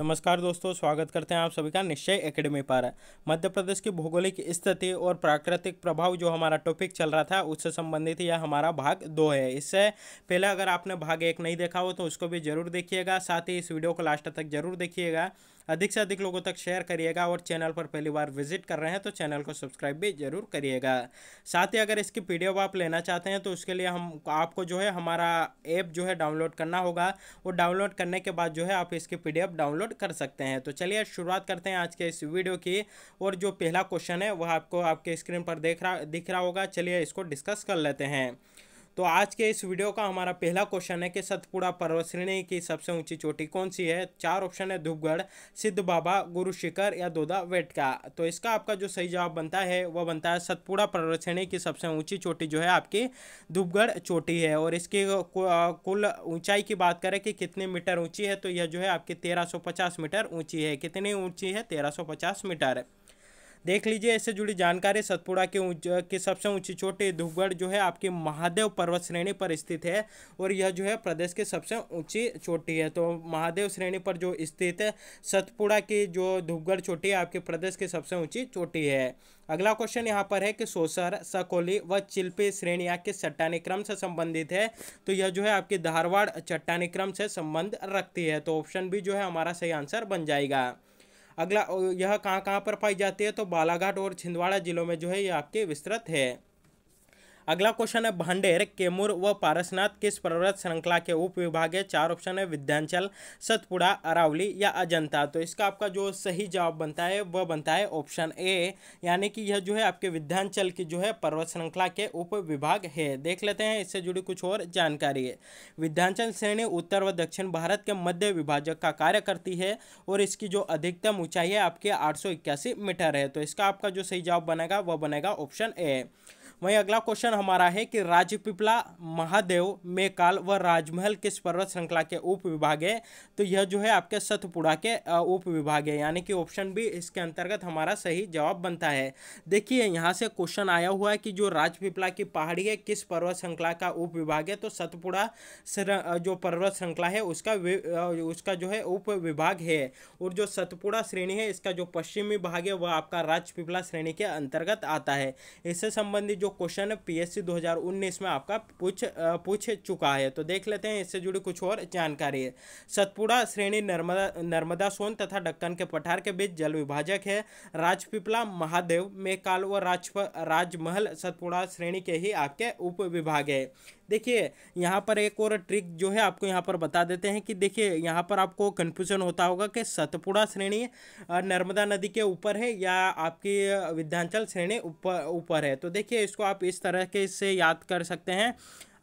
नमस्कार दोस्तों स्वागत करते हैं आप सभी का निश्चय एकेडमी पर मध्य प्रदेश की भौगोलिक स्थिति और प्राकृतिक प्रभाव जो हमारा टॉपिक चल रहा था उससे संबंधित यह हमारा भाग दो है इससे पहले अगर आपने भाग एक नहीं देखा हो तो उसको भी जरूर देखिएगा साथ ही इस वीडियो को लास्ट तक जरूर देखिएगा अधिक से अधिक लोगों तक शेयर करिएगा और चैनल पर पहली बार विजिट कर रहे हैं तो चैनल को सब्सक्राइब भी जरूर करिएगा साथ ही अगर इसकी पी आप लेना चाहते हैं तो उसके लिए हम आपको जो है हमारा ऐप जो है डाउनलोड करना होगा और डाउनलोड करने के बाद जो है आप इसकी पी डाउनलोड कर सकते हैं तो चलिए शुरुआत करते हैं आज के इस वीडियो की और जो पहला क्वेश्चन है वह आपको आपके स्क्रीन पर देख रहा दिख रहा होगा चलिए इसको डिस्कस कर लेते हैं तो आज के इस वीडियो का हमारा पहला क्वेश्चन है कि सतपुड़ा पर्वत श्रेणी की सबसे ऊंची चोटी कौन सी है चार ऑप्शन है धूपगढ़ सिद्ध बाबा गुरु शिखर या दोदा वेटका तो इसका आपका जो सही जवाब बनता है वह बनता है सतपुड़ा पर्वत श्रेणी की सबसे ऊंची चोटी जो है आपकी धूपगढ़ चोटी है और इसकी कुल ऊंचाई की बात करें कि कितने मीटर ऊंची है तो यह जो है आपकी तेरह मीटर ऊंची है कितनी ऊंची है तेरह मीटर देख लीजिए इससे जुड़ी जानकारी सतपुड़ा के उच, के सबसे ऊंची चोटी धूपगढ़ जो है आपकी महादेव पर्वत श्रेणी पर स्थित है और यह जो है प्रदेश की सबसे ऊंची चोटी है तो महादेव श्रेणी पर जो स्थित है सतपुड़ा की जो धूपगढ़ चोटी है आपके प्रदेश की सबसे ऊंची चोटी है अगला क्वेश्चन यहाँ पर है कि सोसर सकोली व चिल्पी श्रेणी के चट्टानी क्रम से संबंधित है तो यह जो है आपकी धारवाड़ चट्टानी क्रम से संबंध रखती है तो ऑप्शन बी जो है हमारा सही आंसर बन जाएगा अगला यह कहाँ कहाँ पर पाई जाती है तो बालाघाट और छिंदवाड़ा जिलों में जो है ये आपके विस्तृत है अगला क्वेश्चन है भंडेर केमूर व पारसनाथ किस पर्वत श्रृंखला के उप विभाग है चार ऑप्शन है विध्यांचल सतपुड़ा अरावली या अजंता तो इसका आपका जो सही जवाब बनता है वह बनता है ऑप्शन ए यानी कि यह जो है आपके विध्यांचल की जो है पर्वत श्रृंखला के उप विभाग है देख लेते हैं इससे जुड़ी कुछ और जानकारी है विध्यांचल श्रेणी उत्तर व दक्षिण भारत के मध्य विभाजक का कार्य करती है और इसकी जो अधिकतम ऊंचाई है आपकी आठ मीटर है तो इसका आपका जो सही जवाब बनेगा वह बनेगा ऑप्शन ए वहीं अगला क्वेश्चन हमारा है कि राजपिपला महादेव मेकाल व राजमहल किस पर्वत श्रृंखला के उप विभाग है तो यह जो है आपके सतपुड़ा के उप विभाग है यानी कि ऑप्शन भी इसके अंतर्गत हमारा सही जवाब बनता है देखिए यहाँ से क्वेश्चन आया हुआ है कि जो राजपिपला की पहाड़ी है किस पर्वत श्रृंखला का उप विभाग है तो सतपुड़ा जो पर्वत श्रृंखला है उसका उसका जो है उप विभाग है और जो सतपुड़ा श्रेणी है इसका जो पश्चिमी भाग है वह आपका राजपिपला श्रेणी के अंतर्गत आता है इससे संबंधित जो क्वेश्चन पीएससी 2019 में आपका पूछ पूछ चुका है तो देख लेते हैं इससे जुड़ी कुछ और जानकारी है सतपुड़ा श्रेणी नर्मदा नर्मदा सोन तथा डक्कन के पठार के बीच जल विभाजक है राजपिपला महादेव मेकाल व राजमहल सतपुड़ा श्रेणी के ही आपके उप विभाग है देखिए यहाँ पर एक और ट्रिक जो है आपको यहाँ पर बता देते हैं कि देखिए यहाँ पर आपको कन्फ्यूजन होता होगा कि सतपुड़ा श्रेणी नर्मदा नदी के ऊपर है या आपकी विध्यांचल श्रेणी ऊपर ऊपर है तो देखिए इसको आप इस तरह के से याद कर सकते हैं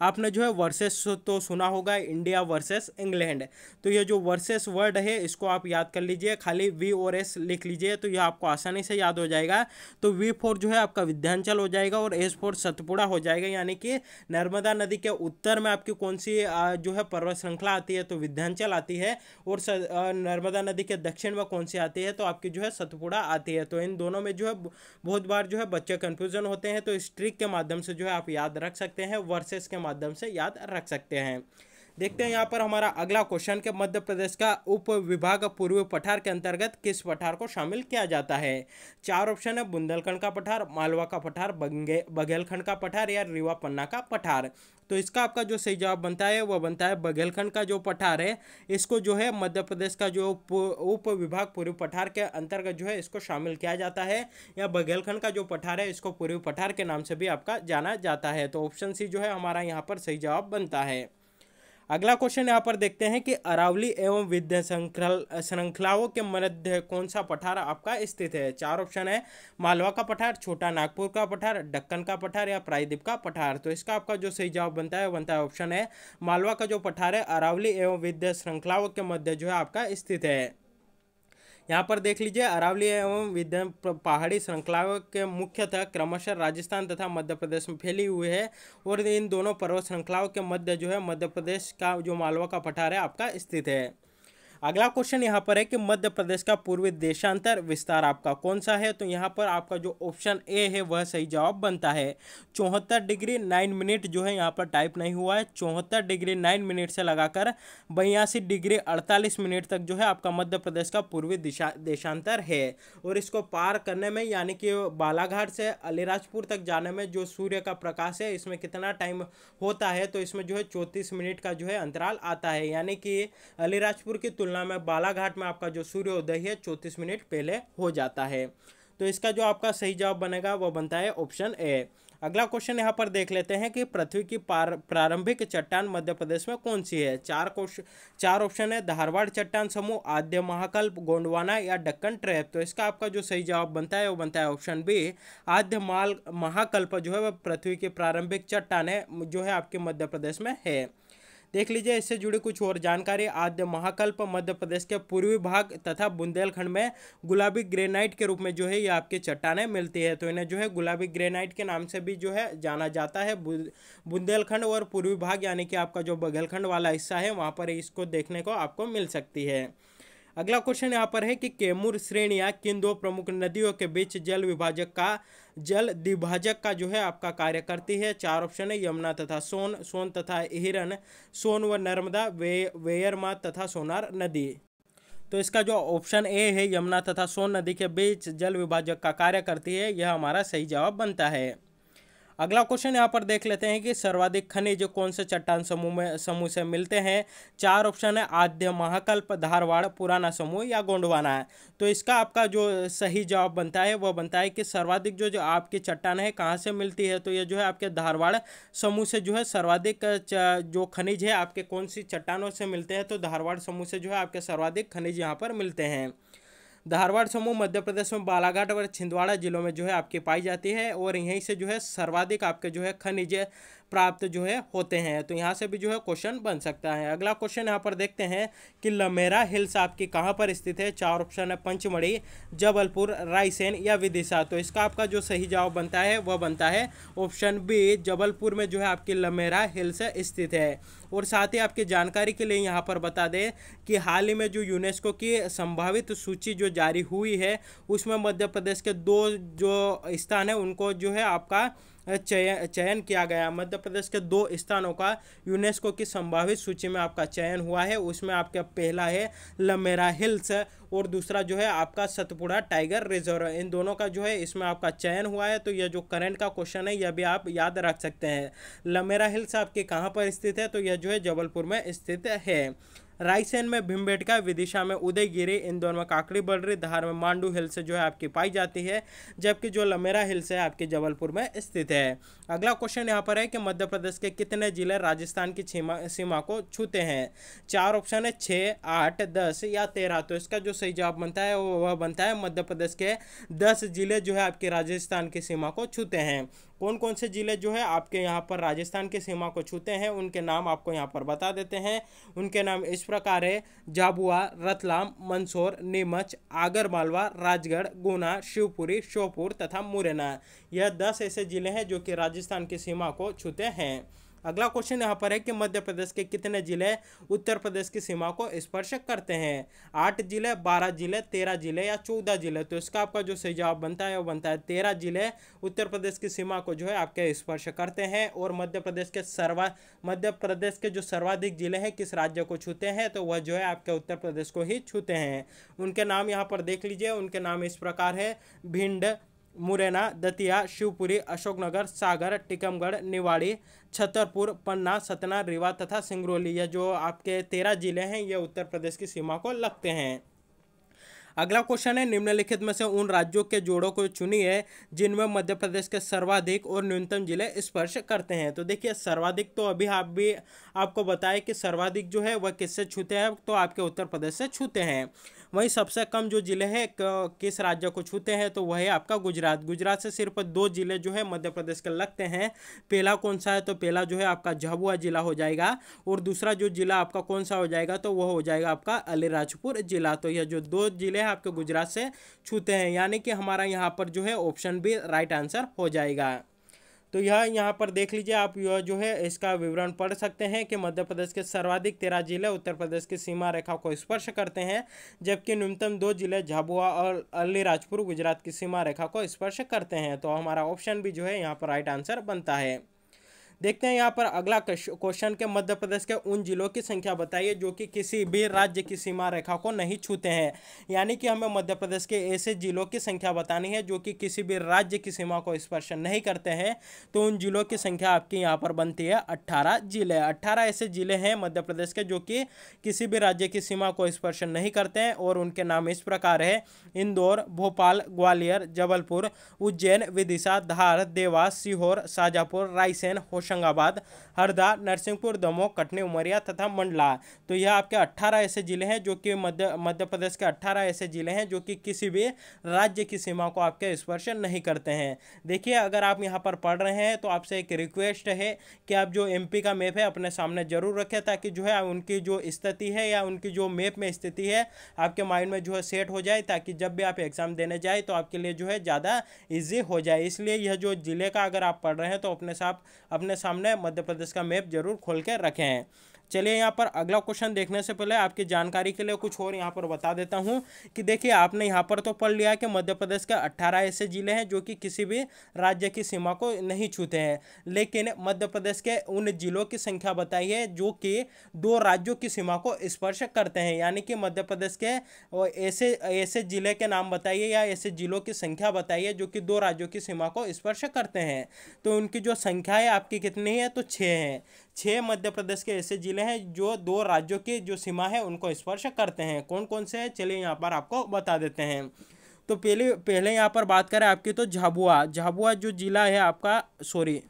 आपने जो है वर्सेस तो सुना होगा इंडिया वर्सेस इंग्लैंड तो ये जो वर्सेस वर्ड है इसको आप याद कर लीजिए खाली वी और एस लिख लीजिए तो यह आपको आसानी से याद हो जाएगा तो वी फोर जो है आपका विध्यांचल हो जाएगा और एस फोर सतपुड़ा हो जाएगा यानी कि नर्मदा नदी के उत्तर में आपकी कौन सी जो है पर्वत श्रृंखला आती है तो विध्यांचल आती है और नर्मदा नदी के दक्षिण में कौन सी आती है तो आपकी जो है सतपुड़ा आती है तो इन दोनों में जो है बहुत बार जो है बच्चे कन्फ्यूजन होते हैं तो स्ट्रिक के माध्यम से जो है आप याद रख सकते हैं वर्सेस के माध्यम से याद रख सकते हैं देखते हैं यहाँ पर हमारा अगला क्वेश्चन के मध्य प्रदेश का उप विभाग पूर्वी पठार के अंतर्गत किस पठार को शामिल किया जाता है चार ऑप्शन है बुंदेलखंड का पठार मालवा का पठार बंगे बघेलखंड का पठार या रीवा पन्ना का पठार तो इसका आपका जो सही जवाब बनता है वह बनता है बघेलखंड का जो पठार है इसको जो है मध्य प्रदेश का जो उप विभाग पूर्वी पठार के अंतर्गत जो है इसको शामिल किया जाता है या बघेलखंड का जो पठार है इसको पूर्वी पठार के नाम से भी आपका जाना जाता है तो ऑप्शन सी जो है हमारा यहाँ पर सही जवाब बनता है अगला क्वेश्चन यहाँ पर देखते हैं कि अरावली एवं विद्या श्रृंखलाओं के मध्य कौन सा पठार आपका स्थित है चार ऑप्शन है मालवा का पठार छोटा नागपुर का पठार डक्कन का पठार या प्रायद्वीप का पठार तो इसका आपका जो सही जवाब बनता है बनता है ऑप्शन है मालवा का जो पठार है अरावली एवं विद्या श्रृंखलाओं के मध्य जो है आपका स्थित है यहाँ पर देख लीजिए अरावली एवं विद्य पहाड़ी श्रृंखलाओं के मुख्यतः क्रमशः राजस्थान तथा मध्य प्रदेश में फैली हुई है और इन दोनों पर्वत श्रृंखलाओं के मध्य जो है मध्य प्रदेश का जो मालवा का पठार है आपका स्थित है अगला क्वेश्चन यहाँ पर है कि मध्य प्रदेश का पूर्वी देशांतर विस्तार आपका कौन सा है तो यहाँ पर आपका जो ऑप्शन ए है वह सही जवाब बनता है चौहत्तर डिग्री नाइन मिनट जो है यहाँ पर टाइप नहीं हुआ है चौहत्तर डिग्री नाइन मिनट से लगाकर बयासी डिग्री अड़तालीस मिनट तक जो है आपका मध्य प्रदेश का पूर्वी दिशा देशांतर है और इसको पार करने में यानी कि बालाघाट से अलीराजपुर तक जाने में जो सूर्य का प्रकाश है इसमें कितना टाइम होता है तो इसमें जो है चौंतीस मिनट का जो है अंतराल आता है यानी कि अलीराजपुर की तुलना तुलना में बालाघाट में आपका जो सूर्योदय है चौंतीस मिनट पहले हो जाता है तो इसका जो आपका सही जवाब बनेगा वह बनता है ऑप्शन ए अगला क्वेश्चन यहाँ पर देख लेते हैं कि पृथ्वी की प्रारंभिक चट्टान मध्य प्रदेश में कौन सी है चार क्वेश्चन चार ऑप्शन है धारवाड़ चट्टान समूह आद्य महाकल्प गोंडवाना या डक्कन ट्रैप तो इसका आपका जो सही जवाब बनता है वो बनता है ऑप्शन बी आद्य माल महाकल्प जो है वह पृथ्वी की प्रारंभिक चट्टान है जो है आपके मध्य प्रदेश में है देख लीजिए इससे जुड़ी कुछ और जानकारी आद्य महाकल्प मध्य प्रदेश के पूर्वी भाग तथा बुंदेलखंड में गुलाबी ग्रेनाइट के रूप में जो है ये आपकी चट्टाने मिलती है तो इन्हें जो है गुलाबी ग्रेनाइट के नाम से भी जो है जाना जाता है बुंदेलखंड और पूर्वी भाग यानी कि आपका जो बघेलखंड वाला हिस्सा है वहाँ पर इसको देखने को आपको मिल सकती है अगला क्वेश्चन यहाँ पर है कि कैमूर या किन दो प्रमुख नदियों के बीच जल विभाजक का जल द्विभाजक का जो है आपका कार्य करती है चार ऑप्शन है यमुना तथा सोन सोन तथा हिरन सोन व नर्मदा वे वेयरमा तथा सोनार नदी तो इसका जो ऑप्शन ए है यमुना तथा सोन नदी के बीच जल विभाजक का कार्य करती है यह हमारा सही जवाब बनता है अगला क्वेश्चन यहाँ पर देख लेते हैं कि सर्वाधिक खनिज कौन से चट्टान समूह में समूह से मिलते हैं चार ऑप्शन है आद्य महाकल्प धारवाड़ पुराना समूह या गोंडवाना है तो इसका आपका जो सही जवाब बनता है वह बनता है कि सर्वाधिक जो जो आपकी चट्टान है कहाँ से मिलती है तो ये जो है आपके धारवाड़ समूह से जो है सर्वाधिक जो खनिज है आपके कौन सी चट्टानों से मिलते हैं तो धारवाड़ समूह से जो है आपके सर्वाधिक खनिज यहाँ पर मिलते हैं धारवाड़ समूह मध्य प्रदेश में बालाघाट और छिंदवाड़ा जिलों में जो है आपकी पाई जाती है और यहीं से जो है सर्वाधिक आपके जो है खनिज प्राप्त जो है होते हैं तो यहाँ से भी जो है क्वेश्चन बन सकता है अगला क्वेश्चन यहाँ पर देखते हैं कि लमेरा हिल्स आपकी कहाँ पर स्थित है चार ऑप्शन है पंचमढ़ी जबलपुर रायसेन या विदिशा तो इसका आपका जो सही जवाब बनता है वह बनता है ऑप्शन बी जबलपुर में जो है आपकी लमेरा हिल्स स्थित है और साथ ही आपकी जानकारी के लिए यहाँ पर बता दें कि हाल ही में जो यूनेस्को की संभावित सूची जो जारी हुई है उसमें मध्य प्रदेश के दो जो स्थान है उनको जो है आपका चयन चयन किया गया मध्य प्रदेश के दो स्थानों का यूनेस्को की संभावित सूची में आपका चयन हुआ है उसमें आपका पहला है लमेरा हिल्स और दूसरा जो है आपका सतपुड़ा टाइगर रिजर्व इन दोनों का जो है इसमें आपका चयन हुआ है तो यह जो करंट का क्वेश्चन है यह भी आप याद रख सकते हैं लमेरा हिल्स आपके कहाँ पर स्थित है तो यह जो है जबलपुर में स्थित है रायसेन में भीमबेटका विदिशा में उदयगिरी इंदौर में काकड़ी बर्री धार में मांडू हिल्स जो है आपकी पाई जाती है जबकि जो लमेरा हिल्स है आपके जबलपुर में स्थित है अगला क्वेश्चन यहाँ पर है कि मध्य प्रदेश के कितने जिले राजस्थान की सीमा को छूते हैं चार ऑप्शन है छः आठ दस या तेरह तो इसका जो सही जवाब बनता है वह बनता है मध्य प्रदेश के दस जिले जो है आपके राजस्थान की सीमा को छूते हैं कौन कौन से ज़िले जो है आपके यहाँ पर राजस्थान की सीमा को छूते हैं उनके नाम आपको यहाँ पर बता देते हैं उनके नाम इस प्रकार है झाबुआ रतलाम मंदसौर नीमच आगरमालवा राजगढ़ गुना शिवपुरी श्योपुर तथा मुरैना यह दस ऐसे ज़िले हैं जो कि राजस्थान की सीमा को छूते हैं अगला क्वेश्चन यहाँ पर है कि मध्य प्रदेश के कितने जिले उत्तर प्रदेश की सीमा को स्पर्श करते हैं आठ जिले बारह जिले तेरह जिले या चौदह जिले तो इसका आपका जो सही जवाब बनता है वो बनता है तेरह जिले उत्तर प्रदेश की सीमा को जो है आपके स्पर्श करते हैं और मध्य प्रदेश के सर्वा मध्य प्रदेश के जो सर्वाधिक जिले हैं किस राज्य को छूते हैं तो वह जो है आपके उत्तर प्रदेश को ही छूते हैं उनके नाम यहाँ पर देख लीजिए उनके नाम इस प्रकार है भिंड मुरैना दतिया शिवपुरी अशोकनगर सागर टीकमगढ़ निवाड़ी छतरपुर पन्ना सतना रीवा तथा सिंगरौली ये जो आपके तेरह जिले हैं ये उत्तर प्रदेश की सीमा को लगते हैं अगला क्वेश्चन है निम्नलिखित में से उन राज्यों के जोड़ों को चुनी है जिनमें मध्य प्रदेश के सर्वाधिक और न्यूनतम जिले स्पर्श करते हैं तो देखिए सर्वाधिक तो अभी आप भी आपको बताएं कि सर्वाधिक जो है वह किससे छूते हैं तो आपके उत्तर प्रदेश से छूते हैं वहीं सबसे कम जो ज़िले हैं किस राज्य को छूते हैं तो वह है आपका गुजरात गुजरात से सिर्फ दो ज़िले जो है मध्य प्रदेश के लगते हैं पहला कौन सा है तो पहला जो है आपका झाबुआ ज़िला हो जाएगा और दूसरा जो ज़िला आपका कौन सा हो जाएगा तो वह हो जाएगा आपका अलीराजपुर ज़िला तो यह जो दो ज़िले हैं आपके गुजरात से छूते हैं यानी कि हमारा यहाँ पर जो है ऑप्शन बी राइट आंसर हो जाएगा तो यह यहाँ पर देख लीजिए आप यह जो है इसका विवरण पढ़ सकते हैं कि मध्य प्रदेश के सर्वाधिक तेरह जिले उत्तर प्रदेश की सीमा रेखा को स्पर्श करते हैं जबकि न्यूनतम दो जिले झाबुआ और अलीराजपुर गुजरात की सीमा रेखा को स्पर्श करते हैं तो हमारा ऑप्शन भी जो है यहाँ पर राइट आंसर बनता है देखते हैं यहाँ पर अगला क्वेश्चन के मध्य प्रदेश के उन जिलों की संख्या बताइए जो कि किसी भी राज्य की सीमा रेखा को नहीं छूते हैं यानी कि हमें मध्य प्रदेश के ऐसे जिलों की संख्या बतानी है जो कि किसी भी राज्य की सीमा को स्पर्श नहीं करते हैं तो उन जिलों की संख्या आपकी यहाँ पर बनती है अट्ठारह जिले अट्ठारह ऐसे जिले हैं मध्य प्रदेश के जो कि किसी भी राज्य की सीमा को स्पर्श नहीं करते हैं और उनके नाम इस प्रकार है इंदौर भोपाल ग्वालियर जबलपुर उज्जैन विदिशा धार देवास सीहोर शाजापुर रायसेन होश होशंगाबाद हरदा नरसिंहपुर दमोह कटनी उमरिया तथा मंडला तो यह आपके अट्ठारह ऐसे ज़िले हैं जो कि मध्य मध्य प्रदेश के अट्ठारह ऐसे ज़िले हैं जो कि किसी भी राज्य की सीमा को आपके स्पर्श नहीं करते हैं देखिए अगर आप यहाँ पर पढ़ रहे हैं तो आपसे एक रिक्वेस्ट है कि आप जो एम का मैप है अपने सामने ज़रूर रखें ताकि जो है उनकी जो स्थिति है या उनकी जो मैप में स्थिति है आपके माइंड में जो है सेट हो जाए ताकि जब भी आप एग्ज़ाम देने जाए तो आपके लिए जो है ज़्यादा ईजी हो जाए इसलिए यह जो ज़िले का अगर आप पढ़ रहे हैं तो अपने साथ अपने सामने मध्य प्रदेश का मैप जरूर खोल के रखें चलिए यहाँ पर अगला क्वेश्चन देखने से पहले आपकी जानकारी के लिए कुछ और यहाँ पर बता देता हूँ कि देखिए आपने यहाँ पर तो पढ़ लिया कि मध्य प्रदेश के अट्ठारह ऐसे ज़िले हैं जो कि किसी भी राज्य की सीमा को नहीं छूते हैं लेकिन मध्य प्रदेश के उन जिलों की संख्या बताइए जो कि दो राज्यों की सीमा को स्पर्श करते हैं यानी कि मध्य प्रदेश के ऐसे ऐसे ज़िले के नाम बताइए या ऐसे ज़िलों की संख्या बताइए जो कि दो राज्यों की सीमा को स्पर्श करते हैं तो उनकी जो संख्या है आपकी कितनी है तो छः है छः मध्य प्रदेश के ऐसे ज़िले हैं जो दो राज्यों की जो सीमा है उनको स्पर्श करते हैं कौन कौन से हैं चलिए यहाँ पर आपको बता देते हैं तो पहले पहले यहाँ पर बात करें आपकी तो झाबुआ झाबुआ जो ज़िला है आपका सॉरी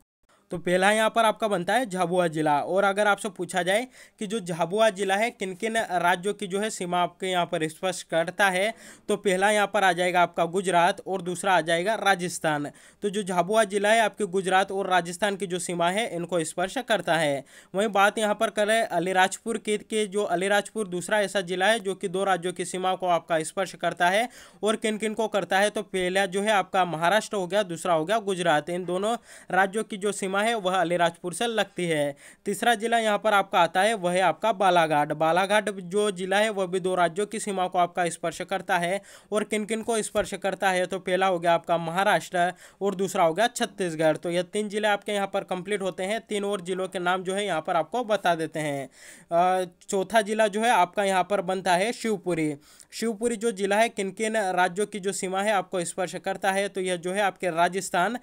तो पहला यहाँ पर आपका बनता है झाबुआ ज़िला और अगर आपसे पूछा जाए कि जो झाबुआ ज़िला है किन किन राज्यों की जो है सीमा आपके यहाँ पर स्पष्ट करता है तो पहला यहाँ पर आ जाएगा आपका गुजरात और दूसरा आ जाएगा राजस्थान तो जो झाबुआ ज़िला है आपके गुजरात और राजस्थान की जो सीमा है इनको स्पर्श करता है वहीं बात यहाँ पर करें अलीराजपुर के, के जो अलीराजपुर दूसरा ऐसा ज़िला है जो कि दो राज्यों की सीमा को आपका स्पर्श करता है और किन किन को करता है तो पहला जो है आपका महाराष्ट्र हो गया दूसरा हो गया गुजरात इन दोनों राज्यों की जो सीमा सीमा है वह अलीराजपुर से लगती है तीसरा जिला यहाँ पर आपका आता है वह है आपका बालाघाट बालाघाट जो जिला है वह भी दो राज्यों की सीमा को आपका स्पर्श करता है और किन किन को स्पर्श करता है तो पहला हो गया आपका महाराष्ट्र और दूसरा हो गया छत्तीसगढ़ तो यह तीन जिले आपके यहाँ पर कंप्लीट होते हैं तीन और जिलों के नाम जो है यहाँ पर आपको बता देते हैं चौथा जिला जो है आपका यहाँ पर बनता है शिवपुरी शिवपुरी जो जिला है किन किन राज्यों की जो सीमा है आपको स्पर्श करता है तो यह जो है आपके राजस्थान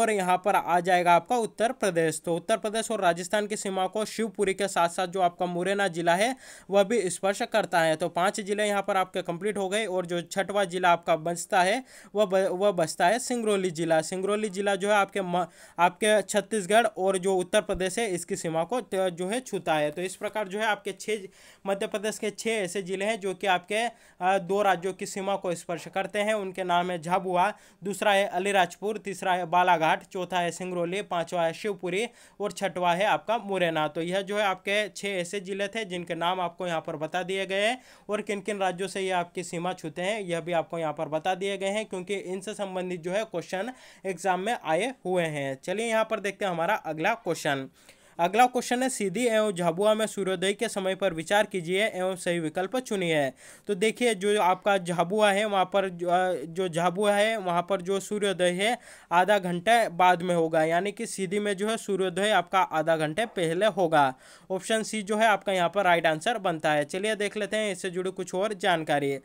और यहाँ पर आ जाएगा आपका उत्तर प्रदेश तो उत्तर प्रदेश और राजस्थान की सीमा को शिवपुरी के साथ साथ जो आपका मुरैना जिला है वह भी स्पर्श करता है तो पाँच जिले यहाँ पर आपके कंप्लीट हो गए और जो छठवा जिला आपका बचता है वह ब, वह बचता है सिंगरौली जिला सिंगरौली जिला जो है आपके म, आपके छत्तीसगढ़ और जो उत्तर प्रदेश है इसकी सीमा को जो है छूता है तो इस प्रकार जो है आपके छः मध्य प्रदेश के छः ऐसे जिले हैं जो कि आपके दो राज्यों की सीमा को स्पर्श करते हैं उनके नाम है झाबुआ दूसरा है अलीराजपुर तीसरा है बालाघाट चौथा है सिंगरौली पाँचवा है शिवपुरी और छठवा है आपका मुरैना तो यह जो है आपके छः ऐसे जिले थे जिनके नाम आपको यहाँ पर बता दिए गए हैं और किन किन राज्यों से ये आपकी सीमा छूते हैं यह भी आपको यहाँ पर बता दिए गए हैं क्योंकि इनसे संबंधित जो है क्वेश्चन एग्जाम में आए हुए हैं चलिए यहाँ पर देखते हैं हमारा अगला क्वेश्चन अगला क्वेश्चन है सीधी एवं झाबुआ में सूर्योदय के समय पर विचार कीजिए एवं सही विकल्प चुनिए तो देखिए जो आपका झाबुआ है वहाँ पर जो झाबुआ है वहाँ पर जो सूर्योदय है आधा घंटे बाद में होगा यानी कि सीधी में जो है सूर्योदय आपका आधा घंटे पहले होगा ऑप्शन सी जो है आपका यहाँ पर राइट आंसर बनता है चलिए देख लेते हैं इससे जुड़ी कुछ और जानकारी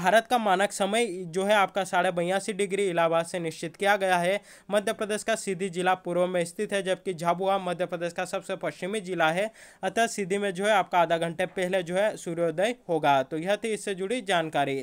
भारत का मानक समय जो है आपका साढ़े बयासी डिग्री इलाहाबाद से निश्चित किया गया है मध्य प्रदेश का सीधी जिला पूर्व में स्थित है जबकि झाबुआ मध्य प्रदेश का सब सबसे पश्चिमी जिला है अतः सीधी में जो है आपका आधा घंटे पहले जो है सूर्योदय होगा तो यह थी इससे जुड़ी जानकारी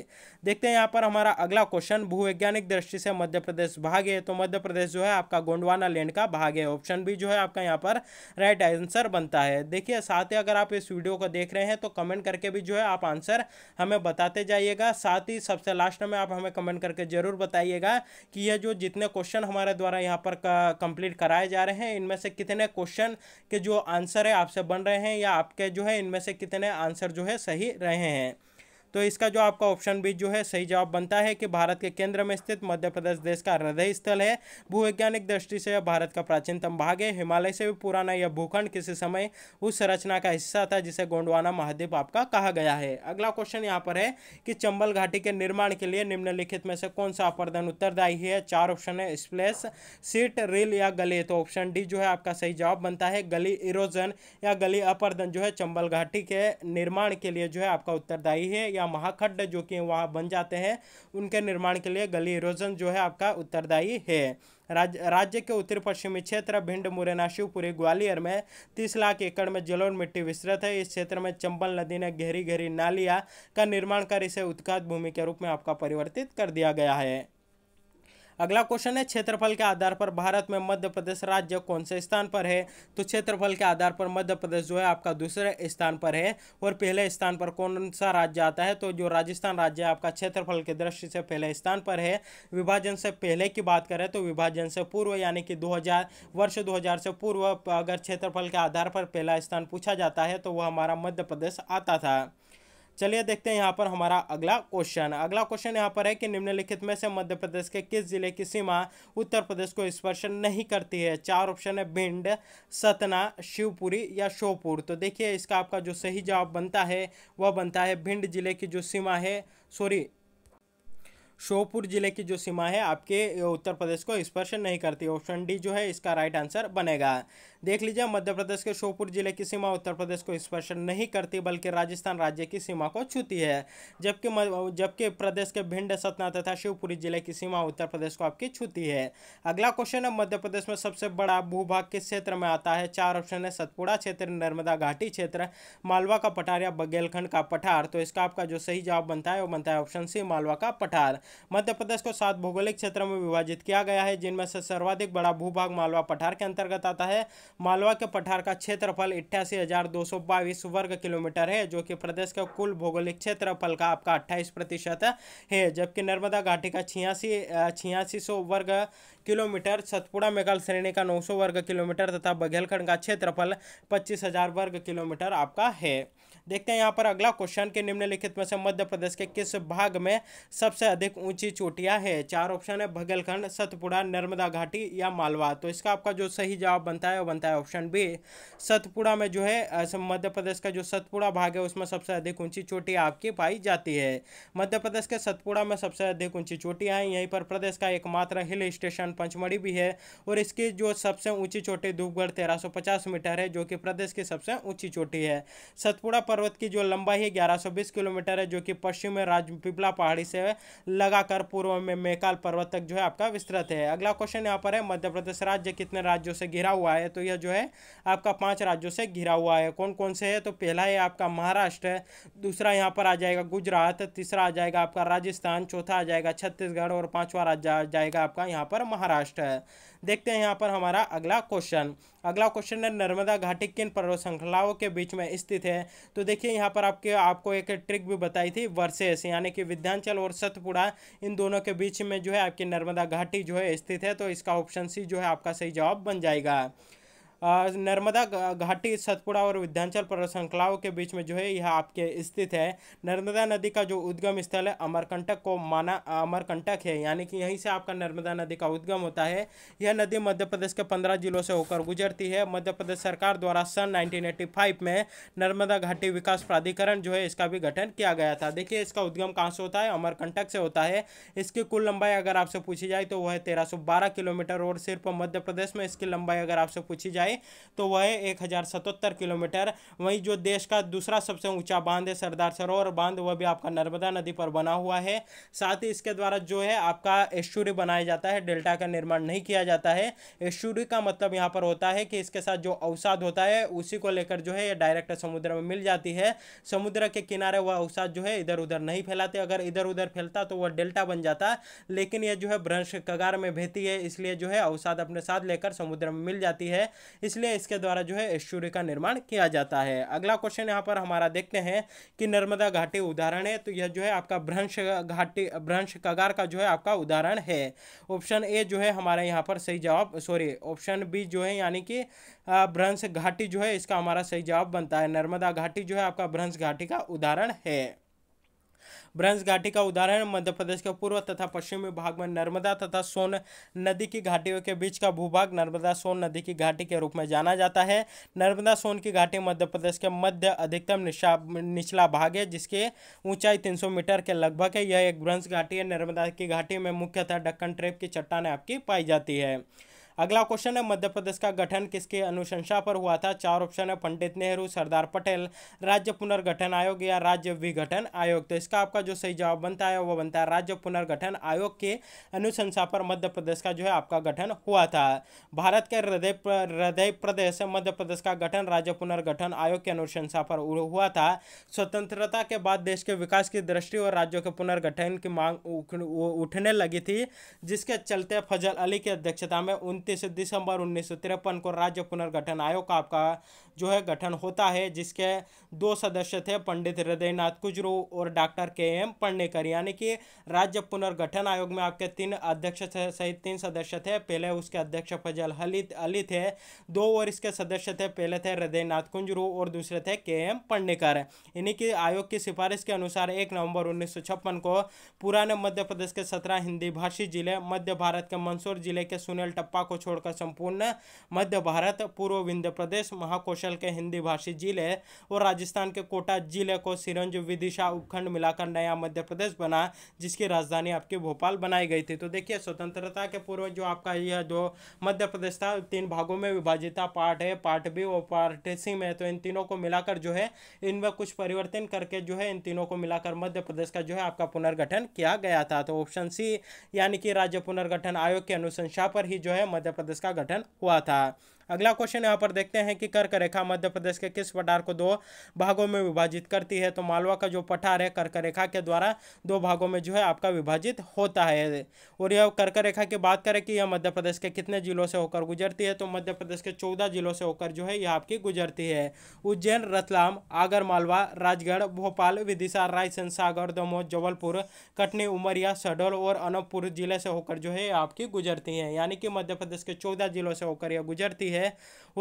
देखते हैं यहाँ पर हमारा अगला क्वेश्चन भूवैज्ञानिक दृष्टि से मध्य प्रदेश भाग है तो मध्य प्रदेश जो है आपका गोंडवाना लैंड का भाग है ऑप्शन भी जो है आपका यहाँ पर राइट आंसर बनता है देखिए साथ ही अगर आप इस वीडियो को देख रहे हैं तो कमेंट करके भी जो है आप आंसर हमें बताते जाइएगा साथ ही सबसे लास्ट में आप हमें कमेंट करके जरूर बताइएगा कि यह जो जितने क्वेश्चन हमारे द्वारा यहाँ पर कंप्लीट कराए जा रहे हैं इनमें से कितने क्वेश्चन के जो आंसर है आपसे बन रहे हैं या आपके जो है इनमें से कितने आंसर जो है सही रहे हैं तो इसका जो आपका ऑप्शन बी जो है सही जवाब बनता है कि भारत के केंद्र में स्थित मध्य प्रदेश देश का हृदय स्थल है भूवैज्ञानिक दृष्टि से यह भारत का प्राचीनतम भाग है हिमालय से भी पुराना यह भूखंड किसी समय उस संरचना का हिस्सा था जिसे गोंडवाना महाद्वीप आपका कहा गया है अगला क्वेश्चन यहाँ पर है कि चंबल घाटी के निर्माण के लिए निम्नलिखित में से कौन सा अपर्धन उत्तरदायी है चार ऑप्शन है स्प्लेस सीट रेल या गले तो ऑप्शन डी जो है आपका सही जवाब बनता है गली इरोजन या गली अपर्दन जो है चंबल घाटी के निर्माण के लिए जो है आपका उत्तरदायी है या महाखड्ड जो कि वहाँ बन जाते हैं उनके निर्माण के लिए गली इरोजन जो है आपका उत्तरदायी है राज, राज्य के उत्तर पश्चिमी क्षेत्र भिंड मुरैना शिवपुरी ग्वालियर में तीस लाख एकड़ में जलोढ़ मिट्टी विस्तृत है इस क्षेत्र में चंबल नदी ने गहरी गहरी नालिया का निर्माण कर इसे उत्खात भूमि के रूप में आपका परिवर्तित कर दिया गया है अगला क्वेश्चन है क्षेत्रफल के आधार पर भारत में मध्य प्रदेश राज्य कौन से स्थान पर है तो क्षेत्रफल के आधार पर मध्य प्रदेश जो है आपका दूसरे स्थान पर है और पहले स्थान पर कौन सा राज्य आता है तो जो राजस्थान राज्य आपका क्षेत्रफल की दृष्टि से पहले स्थान पर है विभाजन से पहले की बात करें तो विभाजन से पूर्व यानी कि 2000 वर्ष 2000 से पूर्व अगर क्षेत्रफल के आधार पर पहला स्थान पूछा जाता है तो वह हमारा मध्य प्रदेश आता था चलिए देखते हैं यहाँ पर हमारा अगला क्वेश्चन अगला क्वेश्चन यहाँ पर है कि निम्नलिखित में से मध्य प्रदेश के किस जिले की सीमा उत्तर प्रदेश को स्पर्श नहीं करती है चार ऑप्शन है भिंड सतना शिवपुरी या शोपुर तो देखिए इसका आपका जो सही जवाब बनता है वह बनता है भिंड जिले की जो सीमा है सॉरी शोपुर जिले की जो सीमा है आपके उत्तर प्रदेश को स्पर्श नहीं करती ऑप्शन डी जो है इसका राइट आंसर बनेगा देख लीजिए मध्य प्रदेश के श्योपुर जिले की सीमा उत्तर प्रदेश को स्पर्श नहीं करती बल्कि राजस्थान राज्य की सीमा को छूती है जबकि जबकि प्रदेश के भिंड सतना तथा शिवपुरी जिले की सीमा उत्तर प्रदेश को आपकी छूती है अगला क्वेश्चन है मध्य प्रदेश में सबसे बड़ा भूभाग किस क्षेत्र में आता है चार ऑप्शन है सतपुड़ा क्षेत्र नर्मदा घाटी क्षेत्र मालवा का पठार या बघेलखंड का पठार तो इसका आपका जो सही जवाब बनता है वो बनता है ऑप्शन सी मालवा का पठार मध्य प्रदेश को सात भौगोलिक क्षेत्र में विभाजित किया गया है जिनमें से सर्वाधिक बड़ा भूभाग मालवा पठार के अंतर्गत आता है मालवा के पठार का क्षेत्रफल इट्ठासी हजार दो सौ बाईस वर्ग किलोमीटर है जो कि प्रदेश का कुल भौगोलिक क्षेत्रफल का आपका अट्ठाईस प्रतिशत है जबकि नर्मदा घाटी का छियासी छियासी सौ वर्ग किलोमीटर सतपुड़ा मेघाल श्रेणी का नौ सौ वर्ग किलोमीटर तथा बघेलखंड का क्षेत्रफल पच्चीस हजार वर्ग किलोमीटर आपका है देखते हैं यहाँ पर अगला क्वेश्चन के निम्नलिखित में से मध्य प्रदेश के किस भाग में सबसे अधिक ऊंची चोटियाँ है चार ऑप्शन है बघेलखंड सतपुड़ा नर्मदा घाटी या मालवा तो इसका आपका जो सही जवाब बनता है वो बनता है है ऑप्शन बी सतपुड़ा में जो है मध्य प्रदेश का जो सतपुड़ा भाग है उसमें सबसे अधिक ऊंची चोटी आपकी पाई जाती है मध्य प्रदेश के सतपुड़ा में सबसे अधिक ऊंची चोटियाँ हैं यहीं पर प्रदेश का एकमात्र हिल स्टेशन पंचमढ़ी भी है और इसकी जो सबसे ऊंची चोटी धूपगढ़ तेरह मीटर है जो कि प्रदेश की सबसे ऊंची चोटी है सतपुड़ा पर्वत की जो लंबाई है ग्यारह किलोमीटर है जो कि पश्चिम में राज पिपला पहाड़ी से लगाकर पूर्व में मेकाल पर्वत तक जो है आपका विस्तृत है अगला क्वेश्चन यहाँ पर है मध्य प्रदेश राज्य कितने राज्यों से घिरा हुआ है तो यह जो है आपका पांच राज्यों से घिरा हुआ है कौन कौन से है तो पहला है आपका महाराष्ट्र दूसरा यहाँ पर आ जाएगा गुजरात तीसरा आ जाएगा आपका राजस्थान चौथा आ जाएगा छत्तीसगढ़ और पाँचवा राज्य आ जाएगा आपका यहाँ पर महाराष्ट्र है देखते हैं यहाँ पर हमारा अगला क्वेश्चन अगला क्वेश्चन है नर्मदा घाटी किन पर्वत श्रृंखलाओं के बीच में स्थित है तो देखिए यहाँ पर आपके आपको एक ट्रिक भी बताई थी वर्सेस यानी कि विध्यांचल और सतपुड़ा इन दोनों के बीच में जो है आपकी नर्मदा घाटी जो है स्थित है तो इसका ऑप्शन सी जो है आपका सही जवाब बन जाएगा नर्मदा घाटी सतपुड़ा और विध्यांचल पर श्रृंखलाओं के बीच में जो है यह आपके स्थित है नर्मदा नदी का जो उद्गम स्थल है अमरकंटक को माना अमरकंटक है यानी कि यहीं से आपका नर्मदा नदी का उद्गम होता है यह नदी मध्य प्रदेश के पंद्रह जिलों से होकर गुजरती है मध्य प्रदेश सरकार द्वारा सन नाइनटीन में नर्मदा घाटी विकास प्राधिकरण जो है इसका भी गठन किया गया था देखिए इसका उद्गम कहाँ से होता है अमरकंटक से होता है इसकी कुल लंबाई अगर आपसे पूछी जाए तो वह है तेरह किलोमीटर और सिर्फ मध्य प्रदेश में इसकी लंबाई अगर आपसे पूछी जाए जाए तो वह है एक हज़ार सतहत्तर किलोमीटर वहीं जो देश का दूसरा सबसे ऊंचा बांध है सरदार सरोवर बांध वह भी आपका नर्मदा नदी पर बना हुआ है साथ ही इसके द्वारा जो है आपका ऐश्वर्य बनाया जाता है डेल्टा का निर्माण नहीं किया जाता है ऐश्वर्य का मतलब यहाँ पर होता है कि इसके साथ जो अवसाद होता है उसी को लेकर जो है ये डायरेक्ट समुद्र में मिल जाती है समुद्र के किनारे वह अवसाद जो है इधर उधर नहीं फैलाते अगर इधर उधर फैलता तो वह डेल्टा बन जाता लेकिन यह जो है भ्रंश कगार में बहती है इसलिए जो है अवसाद अपने साथ लेकर समुद्र में मिल जाती है इसलिए इसके द्वारा जो है ऐश्वर्य का निर्माण किया जाता है अगला क्वेश्चन यहाँ पर हमारा देखते हैं कि नर्मदा घाटी उदाहरण है तो यह जो है आपका भ्रंश घाटी भ्रंश कगार का जो है आपका उदाहरण है ऑप्शन ए जो है हमारे यहाँ पर सही जवाब सॉरी ऑप्शन बी जो है यानी कि भ्रंश घाटी जो है इसका हमारा सही जवाब बनता है नर्मदा घाटी जो है आपका भ्रंश घाटी का उदाहरण है ब्रंज घाटी का उदाहरण मध्य प्रदेश के पूर्व तथा पश्चिमी भाग में नर्मदा तथा सोन नदी की घाटियों के बीच का भूभाग नर्मदा सोन नदी की घाटी के रूप में जाना जाता है नर्मदा सोन की घाटी मध्य प्रदेश के मध्य अधिकतम निचला भाग है जिसके ऊंचाई 300 मीटर के लगभग है यह एक ब्रंज घाटी है नर्मदा की घाटी में मुख्यतः डक्कन ट्रेप की चट्टान आपकी पाई जाती है अगला क्वेश्चन है मध्य प्रदेश का गठन किसके अनुशंसा पर हुआ था चार ऑप्शन है पंडित नेहरू सरदार पटेल राज्य पुनर्गठन आयोग या राज्य विघटन आयोग तो इसका आपका जो सही जवाब बनता है वो बनता है राज्य पुनर्गठन आयोग के अनुशंसा पर मध्य प्रदेश का जो है आपका गठन हुआ था भारत के हृदय हृदय प्रदेश मध्य प्रदेश का गठन राज्य पुनर्गठन आयोग के अनुशंसा पर हुआ था स्वतंत्रता के बाद देश के विकास की दृष्टि और राज्यों के पुनर्गठन की मांग उठने लगी थी जिसके चलते फजल अली की अध्यक्षता में उन उनतीस दिसंबर उन्नीस को राज्य पुनर्गठन आयोग का आपका जो है गठन होता है जिसके दो सदस्य थे पंडित हृदयनाथ कुजरू और डॉक्टर के एम पंडेकर यानी कि राज्य पुनर्गठन आयोग में आपके तीन अध्यक्ष सहित तीन सदस्य थे पहले उसके अध्यक्ष फजल हलित अली थे दो और इसके सदस्य थे पहले थे हृदयनाथ कुंजरू और दूसरे थे के एम पंडेकर इन्हीं की आयोग की सिफारिश के अनुसार एक नवंबर उन्नीस को पुराने मध्य प्रदेश के सत्रह हिंदी भाषी जिले मध्य भारत के मंदसौर जिले के सुनील टप्पा को छोड़कर संपूर्ण मध्य भारत पूर्व विंध्य प्रदेश महाकौशल के हिंदी भाषी जिले और राजस्थान के कोटा जिले को सिरंज विदिशा उपखंड मिलाकर नया मध्य प्रदेश बना जिसकी राजधानी आपकी भोपाल बनाई गई थी तो देखिए स्वतंत्रता के पूर्व जो आपका यह जो मध्य प्रदेश था तीन भागों में विभाजित था पार्ट है पार्ट बी और पार्ट सी में तो इन तीनों को मिलाकर जो है इनमें कुछ परिवर्तन करके जो है इन तीनों को मिलाकर मध्य प्रदेश का जो है आपका पुनर्गठन किया गया था तो ऑप्शन सी यानी कि राज्य पुनर्गठन आयोग के अनुशंसा पर ही जो है मध्य प्रदेश का गठन हुआ था अगला क्वेश्चन यहाँ पर देखते हैं कि कर्क रेखा मध्य प्रदेश के किस पठार को दो भागों में विभाजित करती है तो मालवा का जो पठार है कर्क रेखा के द्वारा दो भागों में जो है आपका विभाजित होता है और यह कर्क रेखा की बात करें कि यह मध्य प्रदेश के कितने जिलों से होकर गुजरती है तो मध्य प्रदेश के चौदह जिलों से होकर जो है यह आपकी गुजरती है उज्जैन रतलाम आगर मालवा राजगढ़ भोपाल विदिशा रायसेन सागर दमोह जबलपुर कटनी उमरिया सडोल और अनूपपुर जिले से होकर जो है आपकी गुजरती है यानी कि मध्य प्रदेश के चौदह जिलों से होकर यह गुजरती है है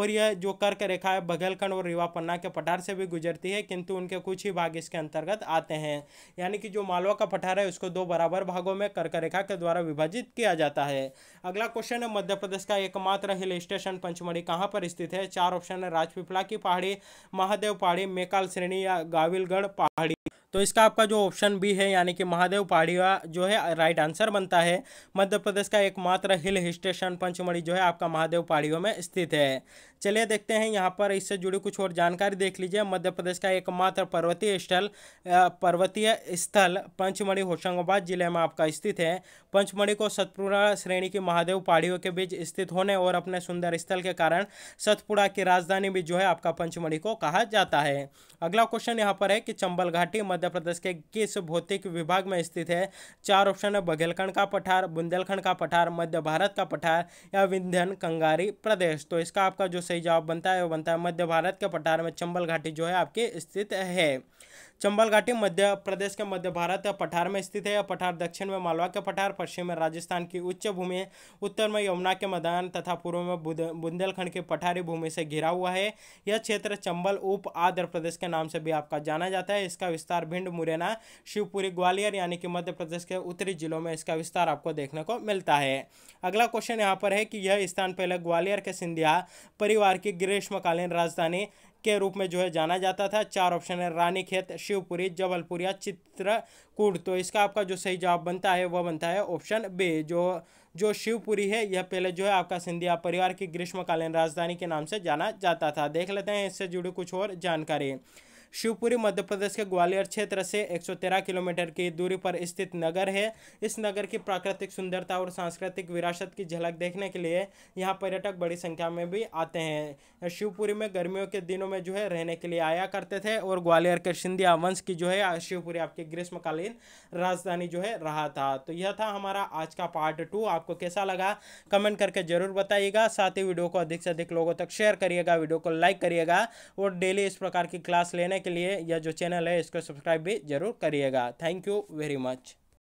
और यह जो कर्क रेखा है बघेलखंड और रीवा पन्ना के पठार से भी गुजरती है किंतु उनके कुछ ही भाग इसके अंतर्गत आते हैं यानी कि जो मालवा का पठार है उसको दो बराबर भागों में कर्क रेखा के द्वारा विभाजित किया जाता है अगला क्वेश्चन है मध्य प्रदेश का एकमात्र हिल स्टेशन पंचमढ़ी कहाँ पर स्थित है चार ऑप्शन है राजपिपला की पहाड़ी महादेव पहाड़ी मेकाल श्रेणी या गाविलगढ़ पहाड़ी तो इसका आपका जो ऑप्शन बी है यानी कि महादेव पाड़िया जो है राइट आंसर बनता है मध्य प्रदेश का एकमात्र हिल स्टेशन पंचमढ़ी जो है आपका महादेव पाड़ियों में स्थित है चलिए देखते हैं यहाँ पर इससे जुड़ी कुछ और जानकारी देख लीजिए मध्य प्रदेश का एकमात्र पर्वतीय स्थल पर्वतीय स्थल पंचमढ़ी होशंगाबाद जिले में आपका स्थित है पंचमढ़ी को सतपुड़ा श्रेणी की महादेव पहाड़ियों के बीच स्थित होने और अपने सुंदर स्थल के कारण सतपुड़ा की राजधानी भी जो है आपका पंचमढ़ी को कहा जाता है अगला क्वेश्चन यहाँ पर है कि चंबल घाटी मध्य प्रदेश के किस भौतिक विभाग में स्थित है चार ऑप्शन है बघेलखंड का पठार बुंदेलखंड का पठार मध्य भारत का पठार या विंध्यन कंगारी प्रदेश तो इसका आपका जो सही जवाब बनता है वो बनता है मध्य भारत के पठार में चंबल घाटी जो है आपके स्थित है चंबल घाटी मध्य प्रदेश के मध्य भारत पठार में स्थित है यह पठार दक्षिण में मालवा के पठार पश्चिम में राजस्थान की उच्च भूमि उत्तर में यमुना के मैदान तथा पूर्व में बुंदेलखंड की पठारी भूमि से घिरा हुआ है यह क्षेत्र चंबल उप आंध्र प्रदेश के नाम से भी आपका जाना जाता है इसका विस्तार भिंड मुरैना शिवपुरी ग्वालियर यानी कि मध्य प्रदेश के उत्तरी जिलों में इसका विस्तार आपको देखने को मिलता है अगला क्वेश्चन यहाँ पर है कि यह स्थान पहले ग्वालियर के सिंधिया परिवार की ग्रीष्मकालीन राजधानी के रूप में जो है जाना जाता था चार ऑप्शन है रानीखेत शिवपुरी जबलपुर या चित्रकूट तो इसका आपका जो सही जवाब बनता है वह बनता है ऑप्शन बे जो जो शिवपुरी है यह पहले जो है आपका सिंधिया परिवार की ग्रीष्मकालीन राजधानी के नाम से जाना जाता था देख लेते हैं इससे जुड़ी कुछ और जानकारी शिवपुरी मध्य प्रदेश के ग्वालियर क्षेत्र से 113 किलोमीटर की दूरी पर स्थित नगर है इस नगर की प्राकृतिक सुंदरता और सांस्कृतिक विरासत की झलक देखने के लिए यहाँ पर्यटक बड़ी संख्या में भी आते हैं शिवपुरी में गर्मियों के दिनों में जो है रहने के लिए आया करते थे और ग्वालियर के सिंधिया वंश की जो है शिवपुरी आपकी ग्रीष्मकालीन राजधानी जो है रहा था तो यह था हमारा आज का पार्ट टू आपको कैसा लगा कमेंट करके जरूर बताइएगा साथ ही वीडियो को अधिक से अधिक लोगों तक शेयर करिएगा वीडियो को लाइक करिएगा और डेली इस प्रकार की क्लास लेने के लिए यह जो चैनल है इसको सब्सक्राइब भी जरूर करिएगा थैंक यू वेरी मच